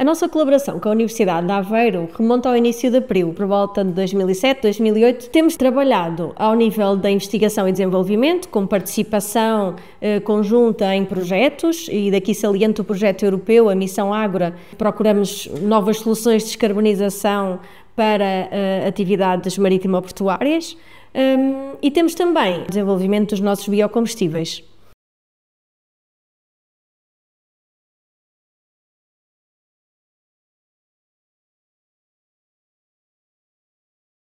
A nossa colaboração com a Universidade de Aveiro remonta ao início de abril, por volta de 2007, 2008. Temos trabalhado ao nível da investigação e desenvolvimento, com participação eh, conjunta em projetos, e daqui saliente o projeto europeu, a Missão Ágora. Procuramos novas soluções de descarbonização para eh, atividades marítimo-portuárias. Um, ehm, e temos também o desenvolvimento dos nossos biocombustíveis.